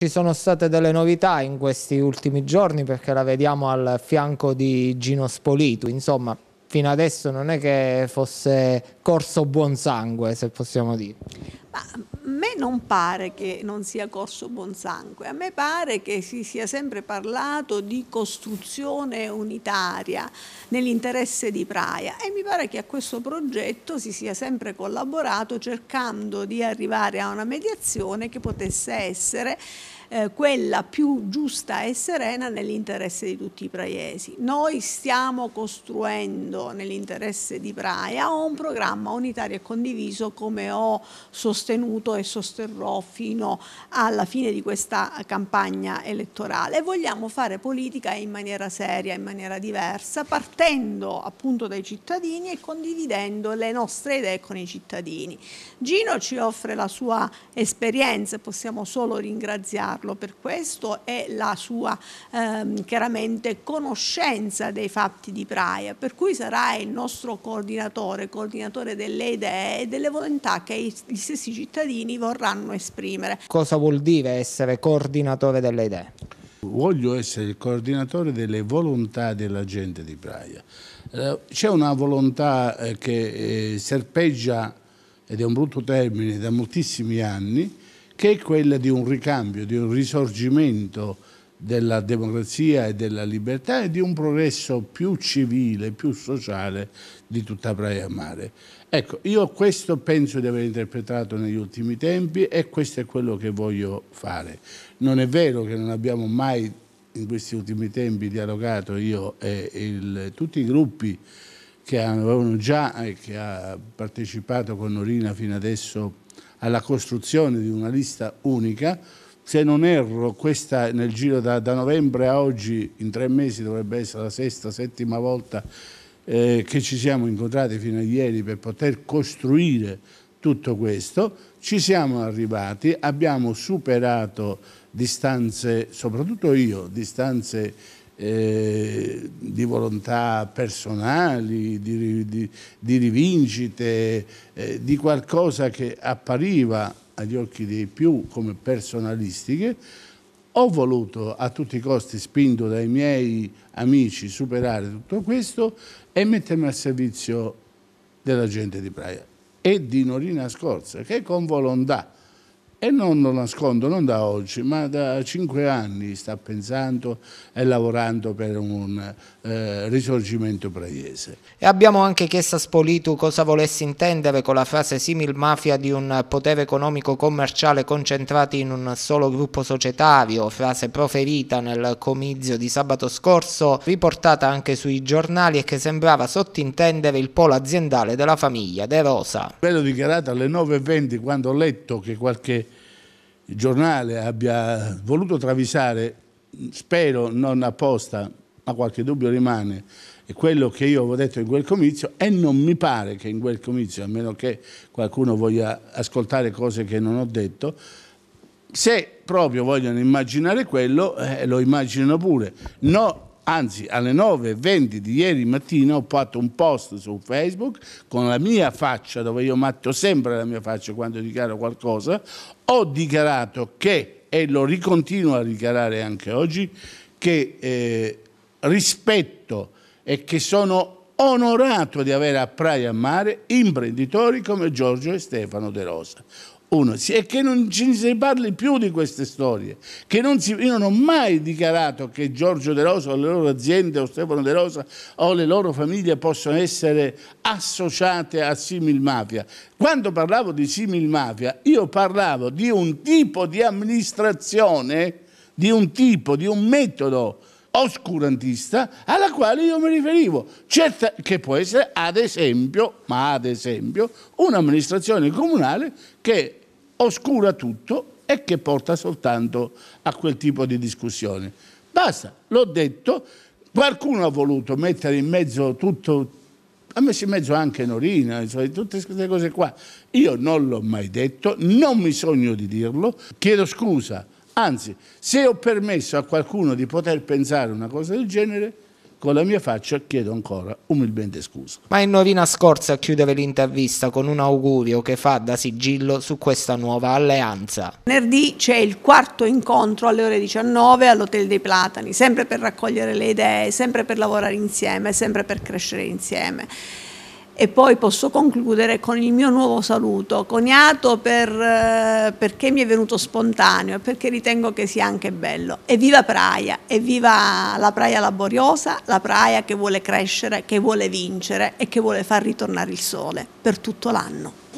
Ci sono state delle novità in questi ultimi giorni perché la vediamo al fianco di Gino Spolito, insomma fino adesso non è che fosse corso buon sangue se possiamo dire. Ma me non pare che non sia corso buon sangue, a me pare che si sia sempre parlato di costruzione unitaria nell'interesse di Praia e mi pare che a questo progetto si sia sempre collaborato cercando di arrivare a una mediazione che potesse essere eh, quella più giusta e serena nell'interesse di tutti i praiesi. Noi stiamo costruendo nell'interesse di Praia un programma unitario e condiviso come ho sostenuto e sosterrò fino alla fine di questa campagna elettorale. Vogliamo fare politica in maniera seria, in maniera diversa, partendo appunto dai cittadini e condividendo le nostre idee con i cittadini. Gino ci offre la sua esperienza, possiamo solo ringraziarlo farlo per questo è la sua ehm, chiaramente conoscenza dei fatti di Praia, per cui sarà il nostro coordinatore, coordinatore delle idee e delle volontà che gli stessi cittadini vorranno esprimere. Cosa vuol dire essere coordinatore delle idee? Voglio essere il coordinatore delle volontà della gente di Praia. Eh, c'è una volontà eh, che eh, serpeggia, ed è un brutto termine, da moltissimi anni, che è quella di un ricambio, di un risorgimento della democrazia e della libertà e di un progresso più civile, più sociale di tutta Praia Mare. Ecco, io questo penso di aver interpretato negli ultimi tempi e questo è quello che voglio fare. Non è vero che non abbiamo mai in questi ultimi tempi dialogato io e il, tutti i gruppi che avevano già e che ha partecipato con Norina fino adesso alla costruzione di una lista unica. Se non erro, questa nel giro da, da novembre a oggi, in tre mesi, dovrebbe essere la sesta, settima volta eh, che ci siamo incontrati fino a ieri per poter costruire tutto questo. Ci siamo arrivati, abbiamo superato distanze, soprattutto io, distanze eh, di volontà personali, di, di, di rivincite, eh, di qualcosa che appariva agli occhi dei più come personalistiche, ho voluto a tutti i costi, spinto dai miei amici, superare tutto questo e mettermi al servizio della gente di Praia e di Norina Scorza, che con volontà e non lo nascondo, non da oggi, ma da cinque anni sta pensando e lavorando per un eh, risorgimento braiese. E abbiamo anche chiesto a Spolitu cosa volesse intendere con la frase simil mafia di un potere economico commerciale concentrato in un solo gruppo societario, frase proferita nel comizio di sabato scorso, riportata anche sui giornali e che sembrava sottintendere il polo aziendale della famiglia De Rosa. Ve l'ho alle 9.20 quando ho letto che qualche il giornale abbia voluto travisare, spero non apposta, ma qualche dubbio rimane, quello che io avevo detto in quel comizio e non mi pare che in quel comizio, a meno che qualcuno voglia ascoltare cose che non ho detto, se proprio vogliono immaginare quello, eh, lo immaginano pure. No Anzi, alle 9.20 di ieri mattina ho fatto un post su Facebook con la mia faccia, dove io metto sempre la mia faccia quando dichiaro qualcosa. Ho dichiarato che, e lo ricontinuo a dichiarare anche oggi, che eh, rispetto e che sono onorato di avere a Praia Mare imprenditori come Giorgio e Stefano De Rosa. Uno, e che non ci si parli più di queste storie. che non Si, io non ho mai dichiarato che Giorgio De Rosa o le loro aziende o Stefano De Rosa o le loro famiglie possono essere associate a simil mafia. Quando parlavo di simil mafia, io parlavo di un tipo di amministrazione, di un tipo, di un metodo oscurantista alla quale io mi riferivo, certa, che può essere ad esempio, ma ad esempio, un'amministrazione comunale che oscura tutto e che porta soltanto a quel tipo di discussione. Basta, l'ho detto, qualcuno ha voluto mettere in mezzo tutto, ha messo in mezzo anche Norina, insomma, tutte queste cose qua. Io non l'ho mai detto, non mi sogno di dirlo, chiedo scusa Anzi, se ho permesso a qualcuno di poter pensare una cosa del genere, con la mia faccia chiedo ancora umilmente scusa. Ma in novina scorsa chiudeva l'intervista con un augurio che fa da sigillo su questa nuova alleanza. Venerdì c'è il quarto incontro alle ore 19 all'Hotel dei Platani, sempre per raccogliere le idee, sempre per lavorare insieme, sempre per crescere insieme e poi posso concludere con il mio nuovo saluto, coniato per, eh, perché mi è venuto spontaneo e perché ritengo che sia anche bello. Evviva Praia, evviva la Praia laboriosa, la Praia che vuole crescere, che vuole vincere e che vuole far ritornare il sole per tutto l'anno.